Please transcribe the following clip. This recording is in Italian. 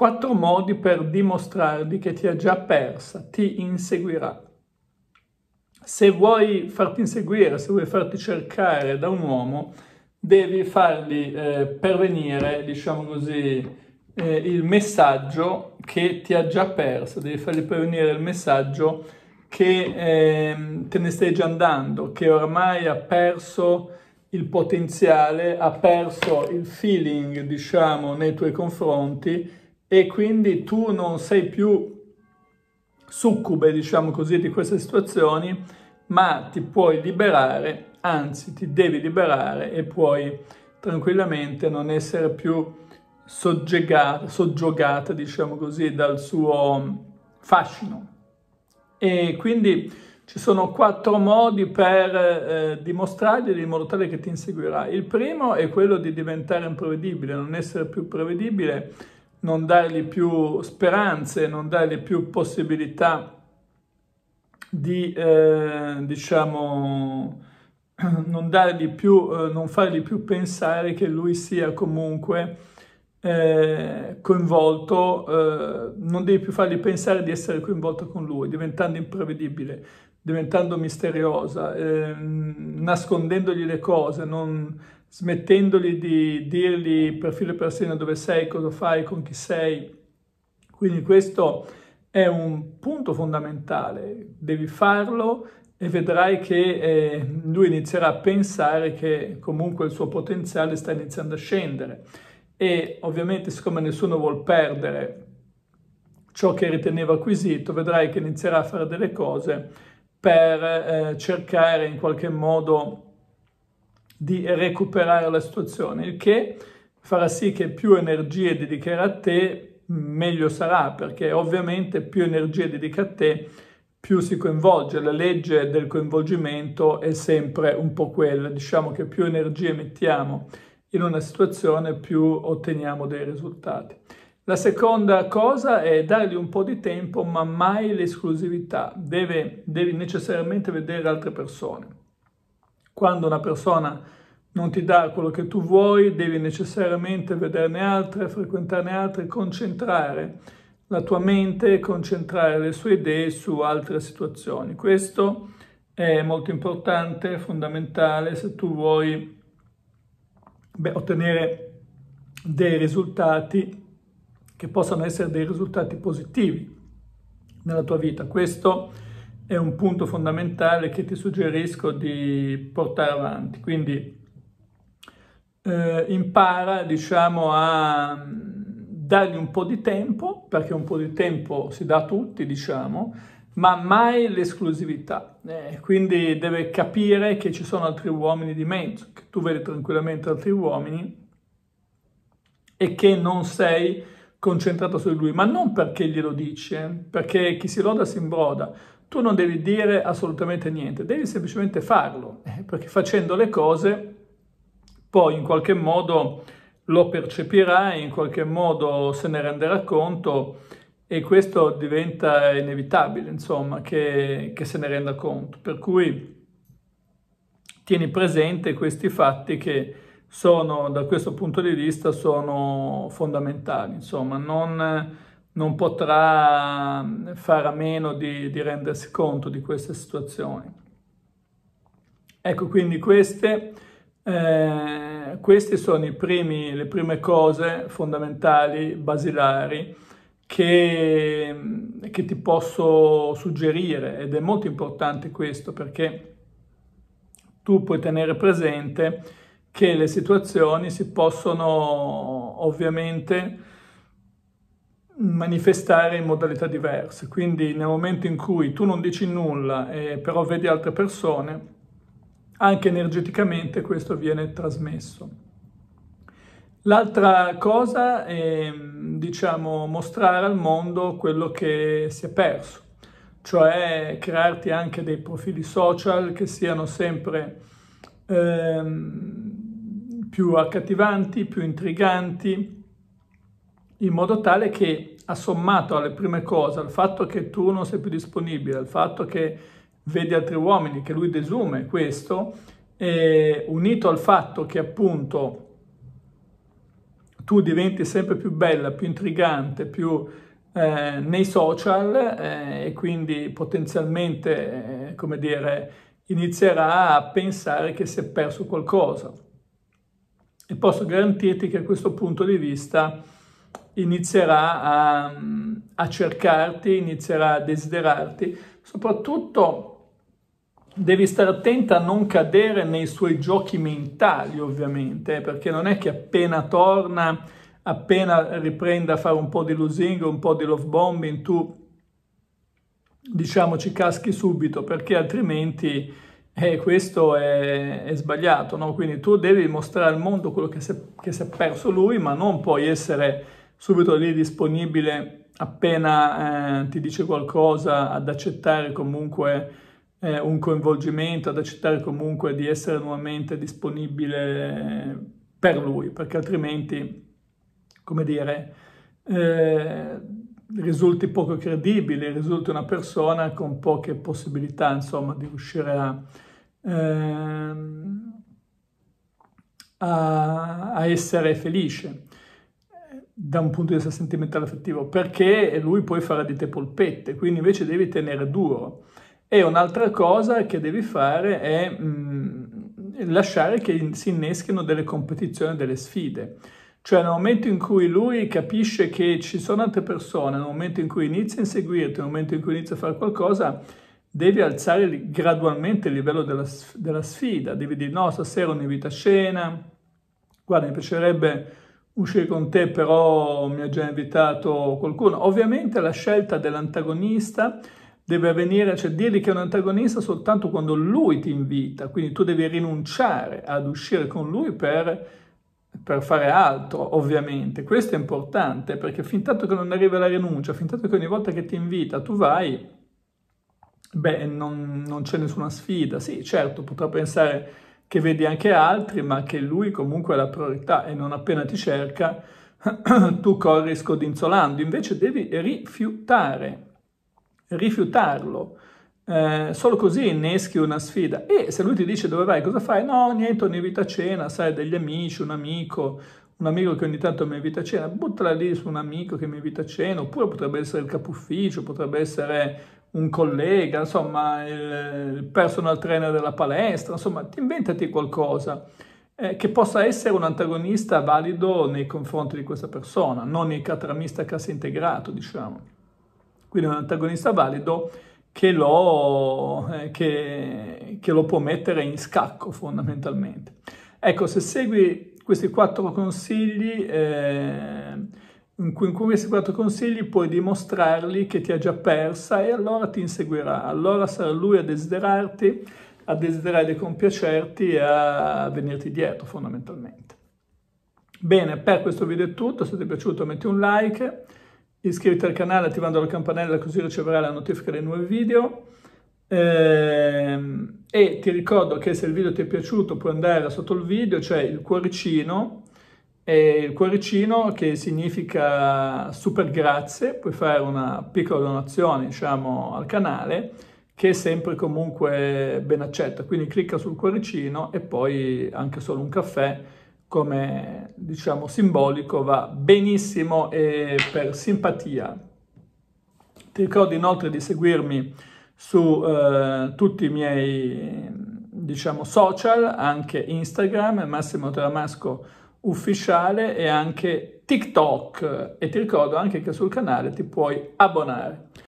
Quattro modi per dimostrargli che ti ha già persa, ti inseguirà. Se vuoi farti inseguire, se vuoi farti cercare da un uomo, devi fargli eh, pervenire, diciamo così, eh, il messaggio che ti ha già persa, devi fargli pervenire il messaggio che eh, te ne stai già andando, che ormai ha perso il potenziale, ha perso il feeling, diciamo, nei tuoi confronti e quindi tu non sei più succube, diciamo così, di queste situazioni, ma ti puoi liberare, anzi ti devi liberare e puoi tranquillamente non essere più soggiogata, soggiogata diciamo così, dal suo fascino. E quindi ci sono quattro modi per eh, dimostrargli in modo tale che ti inseguirà. Il primo è quello di diventare imprevedibile, non essere più prevedibile, non dargli più speranze, non dargli più possibilità di, eh, diciamo, non dargli più, eh, non fargli più pensare che lui sia comunque eh, coinvolto, eh, non devi più fargli pensare di essere coinvolto con lui, diventando imprevedibile, diventando misteriosa, ehm, nascondendogli le cose, non smettendoli di dirgli per filo e per segno dove sei, cosa fai, con chi sei. Quindi questo è un punto fondamentale, devi farlo e vedrai che eh, lui inizierà a pensare che comunque il suo potenziale sta iniziando a scendere e ovviamente siccome nessuno vuol perdere ciò che riteneva acquisito, vedrai che inizierà a fare delle cose per eh, cercare in qualche modo di recuperare la situazione, il che farà sì che più energie dedicherà a te, meglio sarà, perché ovviamente più energie dedica a te, più si coinvolge. La legge del coinvolgimento è sempre un po' quella, diciamo che più energie mettiamo in una situazione, più otteniamo dei risultati. La seconda cosa è dargli un po' di tempo, ma mai l'esclusività. Deve, devi necessariamente vedere altre persone. Quando una persona non ti dà quello che tu vuoi, devi necessariamente vederne altre, frequentarne altre, concentrare la tua mente concentrare le sue idee su altre situazioni. Questo è molto importante, fondamentale se tu vuoi beh, ottenere dei risultati che possano essere dei risultati positivi nella tua vita. Questo è un punto fondamentale che ti suggerisco di portare avanti. Quindi eh, impara, diciamo, a mm, dargli un po' di tempo, perché un po' di tempo si dà a tutti, diciamo, ma mai l'esclusività. Eh, quindi deve capire che ci sono altri uomini di mezzo, che tu vedi tranquillamente altri uomini e che non sei concentrato su di lui, ma non perché glielo dici, eh, perché chi si loda si imbroda, tu non devi dire assolutamente niente, devi semplicemente farlo, eh, perché facendo le cose poi in qualche modo lo percepirai, in qualche modo se ne renderà conto e questo diventa inevitabile, insomma, che, che se ne renda conto. Per cui tieni presente questi fatti che sono, da questo punto di vista, sono fondamentali, insomma, non non potrà fare a meno di, di rendersi conto di queste situazioni. Ecco, quindi queste, eh, queste sono primi, le prime cose fondamentali, basilari, che, che ti posso suggerire ed è molto importante questo perché tu puoi tenere presente che le situazioni si possono ovviamente manifestare in modalità diverse. Quindi nel momento in cui tu non dici nulla, eh, però vedi altre persone, anche energeticamente questo viene trasmesso. L'altra cosa è, diciamo, mostrare al mondo quello che si è perso, cioè crearti anche dei profili social che siano sempre eh, più accattivanti, più intriganti, in modo tale che assommato alle prime cose, al fatto che tu non sei più disponibile, al fatto che vedi altri uomini, che lui desume questo, eh, unito al fatto che appunto tu diventi sempre più bella, più intrigante, più eh, nei social eh, e quindi potenzialmente, eh, come dire, inizierà a pensare che si è perso qualcosa. E posso garantirti che a questo punto di vista inizierà a, a cercarti, inizierà a desiderarti, soprattutto devi stare attenta a non cadere nei suoi giochi mentali, ovviamente, perché non è che appena torna, appena riprende a fare un po' di lusingo, un po' di love bombing, tu diciamo ci caschi subito, perché altrimenti eh, questo è, è sbagliato, no? Quindi tu devi mostrare al mondo quello che si è, che si è perso lui, ma non puoi essere subito lì disponibile appena eh, ti dice qualcosa ad accettare comunque eh, un coinvolgimento, ad accettare comunque di essere nuovamente disponibile per lui, perché altrimenti, come dire, eh, risulti poco credibile, risulti una persona con poche possibilità, insomma, di riuscire a, ehm, a, a essere felice da un punto di vista sentimentale affettivo, perché lui poi farà di te polpette, quindi invece devi tenere duro. E un'altra cosa che devi fare è mh, mm, lasciare che si inneschino delle competizioni, delle sfide. Cioè nel momento in cui lui capisce che ci sono altre persone, nel momento in cui inizia a inseguirti, nel momento in cui inizia a fare qualcosa, devi alzare gradualmente il livello della, della sfida. Devi dire no, stasera ho un'invita a cena, guarda mi piacerebbe uscire con te però mi ha già invitato qualcuno. Ovviamente la scelta dell'antagonista deve avvenire, cioè dirgli che è un antagonista soltanto quando lui ti invita, quindi tu devi rinunciare ad uscire con lui per, per fare altro, ovviamente. Questo è importante perché fin tanto che non arriva la rinuncia, fin tanto che ogni volta che ti invita tu vai, beh, non, non c'è nessuna sfida. Sì, certo, potrà pensare che vedi anche altri, ma che lui comunque è la priorità e non appena ti cerca tu corri scodinzolando, invece devi rifiutare, rifiutarlo. Eh, solo così inneschi una sfida e se lui ti dice dove vai, cosa fai? No, niente, ogni vita cena, sai, degli amici, un amico, un amico che ogni tanto mi invita a cena, buttala lì su un amico che mi invita a cena, oppure potrebbe essere il capo ufficio, potrebbe essere un collega, insomma il personal trainer della palestra, insomma ti inventati qualcosa eh, che possa essere un antagonista valido nei confronti di questa persona, non il catramista cassa integrato diciamo. Quindi un antagonista valido che lo, eh, che, che lo può mettere in scacco fondamentalmente. Ecco, se segui questi quattro consigli... Eh, in cui con questi quattro consigli puoi dimostrargli che ti ha già persa e allora ti inseguirà, allora sarà lui a desiderarti, a desiderare di compiacerti e a venirti dietro fondamentalmente. Bene, per questo video è tutto, se ti è piaciuto metti un like, iscriviti al canale attivando la campanella così riceverai la notifica dei nuovi video ehm, e ti ricordo che se il video ti è piaciuto puoi andare sotto il video, c'è cioè il cuoricino il cuoricino che significa super grazie, puoi fare una piccola donazione diciamo al canale che è sempre comunque ben accetta, quindi clicca sul cuoricino e poi anche solo un caffè come diciamo simbolico va benissimo e per simpatia. Ti ricordo inoltre di seguirmi su eh, tutti i miei diciamo social, anche Instagram, Massimo Tramasco ufficiale e anche TikTok e ti ricordo anche che sul canale ti puoi abbonare.